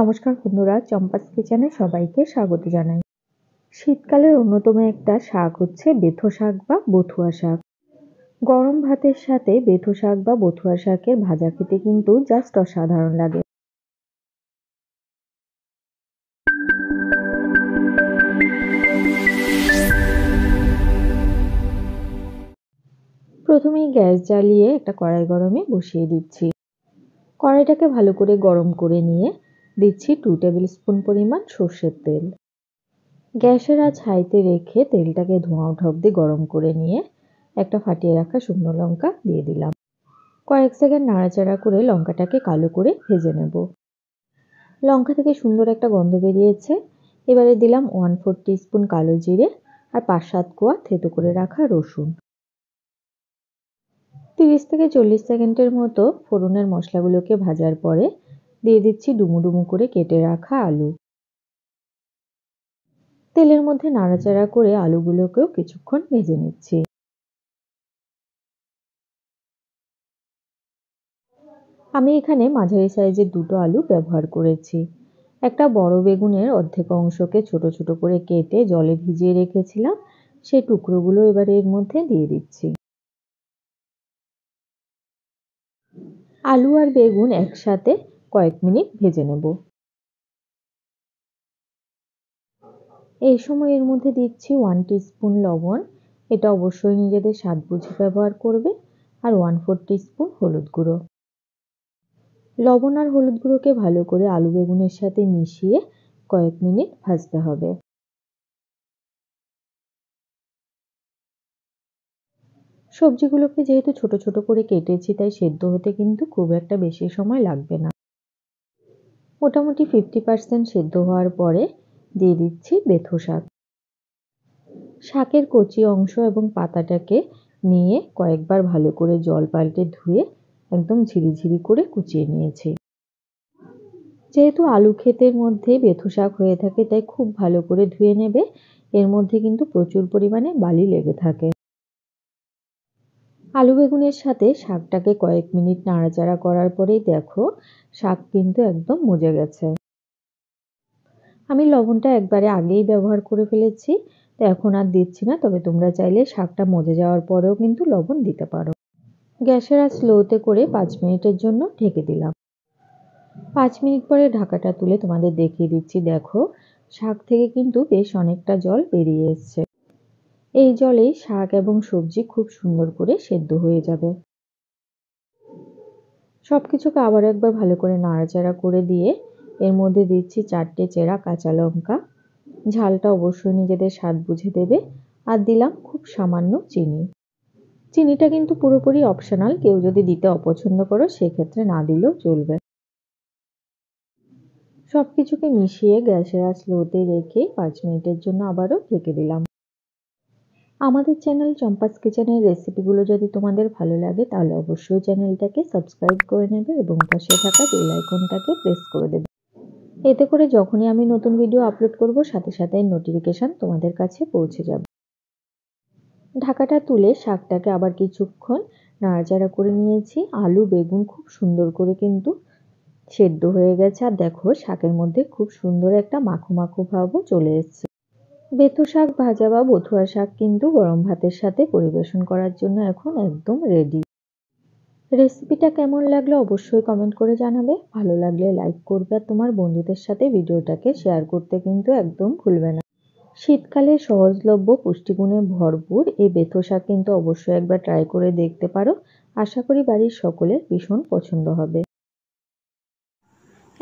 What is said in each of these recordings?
নমস্কার বন্ধুরা চম্পাস কিচেনে সবাইকে স্বাগত জানাই শীতকালের অন্যতম একটা শাক হচ্ছে বেথো শাক বা বথুয়া শাক গরম ভাতের সাথে বেথো শাক বা বথুয়া শাকের ভাজা খেতে কিন্তু জাস্ট অসাধারণ লাগে প্রথমেই গ্যাস জ্বালিয়ে একটা কড়াই গরমে বসিয়ে দিচ্ছি কড়াইটাকে ভালো করে গরম করে নিয়ে দিচ্ছি টু টেবিল স্পুন পরিমাণ সর্ষের তেল গ্যাসের আজ হাইতে রেখে তেলটাকে ধোঁয়া ওঠা অব্দি গরম করে নিয়ে একটা ফাটিয়ে রাখা শুকনো লঙ্কা দিয়ে দিলাম কয়েক সেকেন্ড নাড়াচাড়া করে লঙ্কাটাকে কালো করে ভেজে নেব লঙ্কা থেকে সুন্দর একটা গন্ধ বেরিয়েছে এবারে দিলাম ওয়ান ফোর স্পুন কালো জিরে আর পাঁচ সাত কোয়া থেতো করে রাখা রসুন তিরিশ থেকে চল্লিশ সেকেন্ডের মতো ফোড়নের মশলাগুলোকে ভাজার পরে দিয়ে দিচ্ছি ডুমু ডুমু করে কেটে রাখা আলু তেলের মধ্যে নাড়াচাড়া করে আলুগুলোকেও কিছুক্ষণ ভেজে নিচ্ছি আমি এখানে মাঝারি সাইজের দুটো আলু ব্যবহার করেছি একটা বড় বেগুনের অর্ধেক অংশকে ছোট ছোট করে কেটে জলে ভিজিয়ে রেখেছিলাম সেই টুকরোগুলো এবার এর মধ্যে দিয়ে দিচ্ছি আলু আর বেগুন একসাথে কয়েক মিনিট ভেজে নেব এই সময় এর মধ্যে দিচ্ছি ওয়ান স্পুন লবণ এটা অবশ্যই নিজেদের স্বাদ বুঝে ব্যবহার করবে আর ওয়ান ফোর স্পুন হলুদ গুঁড়ো লবণ আর হলুদ গুঁড়োকে ভালো করে আলু বেগুনের সাথে মিশিয়ে কয়েক মিনিট ভাজতে হবে সবজিগুলোকে যেহেতু ছোট ছোট করে কেটেছি তাই সেদ্ধ হতে কিন্তু খুব একটা বেশি সময় লাগবে না মোটামুটি ফিফটি পার্সেন্ট সেদ্ধ হওয়ার পরে দিয়ে দিচ্ছি বেথো শাক শাকের কচি অংশ এবং পাতাটাকে নিয়ে কয়েকবার ভালো করে জল পাল্টে ধুয়ে একদম ঝিরিঝিরি করে কুচিয়ে নিয়েছি যেহেতু আলু ক্ষেতের মধ্যে বেথু শাক হয়ে থাকে তাই খুব ভালো করে ধুয়ে নেবে এর মধ্যে কিন্তু প্রচুর পরিমাণে বালি লেগে থাকে আলু বেগুনের সাথে শাকটাকে কয়েক মিনিট নাড়াচাড়া করার পরেই দেখো শাক কিন্তু একদম মজে গেছে আমি লবণটা একবারে আগেই ব্যবহার করে ফেলেছি তো এখন আর দিচ্ছি না তবে তোমরা চাইলে শাকটা মজে যাওয়ার পরেও কিন্তু লবণ দিতে পারো গ্যাসের আর স্লোতে করে পাঁচ মিনিটের জন্য ঢেকে দিলাম পাঁচ মিনিট পরে ঢাকাটা তুলে তোমাদের দেখিয়ে দিচ্ছি দেখো শাক থেকে কিন্তু বেশ অনেকটা জল বেরিয়ে এসছে এই জলেই শাক এবং সবজি খুব সুন্দর করে সেদ্ধ হয়ে যাবে সব কিছুকে আবার একবার ভালো করে নাড়াচাড়া করে দিয়ে এর মধ্যে দিচ্ছি চারটে চেরা কাঁচা লঙ্কা ঝালটা অবশ্যই নিজেদের স্বাদ বুঝে দেবে আর দিলাম খুব সামান্য চিনি চিনিটা কিন্তু পুরোপুরি অপশনাল কেউ যদি দিতে অপছন্দ করো সেক্ষেত্রে না দিলেও চলবে সব কিছুকে মিশিয়ে গ্যাসের আঁচ লোতে রেখে পাঁচ মিনিটের জন্য আবারও ঢেকে দিলাম আমাদের চ্যানেল চম্পাস কিচেনের রেসিপিগুলো যদি তোমাদের ভালো লাগে তাহলে অবশ্যই চ্যানেলটাকে সাবস্ক্রাইব করে নেবে এবং পাশে থাকা বেল আইকনটাকে প্রেস করে দেবে এতে করে যখনই আমি নতুন ভিডিও আপলোড করব সাথে সাথে নোটিফিকেশান তোমাদের কাছে পৌঁছে যাবে ঢাকাটা তুলে শাকটাকে আবার কিছুক্ষণ নাড়াচাড়া করে নিয়েছি আলু বেগুন খুব সুন্দর করে কিন্তু সেদ্ধ হয়ে গেছে আর দেখো শাকের মধ্যে খুব সুন্দর একটা মাখো মাখো ভাবও চলে এসছে বেথু শাক ভাজা বা বথুয়া শাক কিন্তু গরম ভাতের সাথে পরিবেশন করার জন্য এখন একদম রেডি রেসিপিটা কেমন লাগলো অবশ্যই কমেন্ট করে জানাবে ভালো লাগলে লাইক করবে আর তোমার বন্ধুদের সাথে ভিডিওটাকে শেয়ার করতে কিন্তু একদম ভুলবে না শীতকালে সহজলভ্য পুষ্টিগুণে ভরপুর এই বেথো শাক কিন্তু অবশ্যই একবার ট্রাই করে দেখতে পারো আশা করি বাড়ির সকলের ভীষণ পছন্দ হবে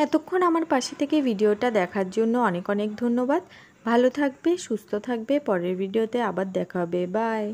এতক্ষণ আমার পাশে থেকে ভিডিওটা দেখার জন্য অনেক অনেক ধন্যবাদ ভালো থাকবে সুস্থ থাকবে পরের ভিডিওতে আবার দেখা হবে বাই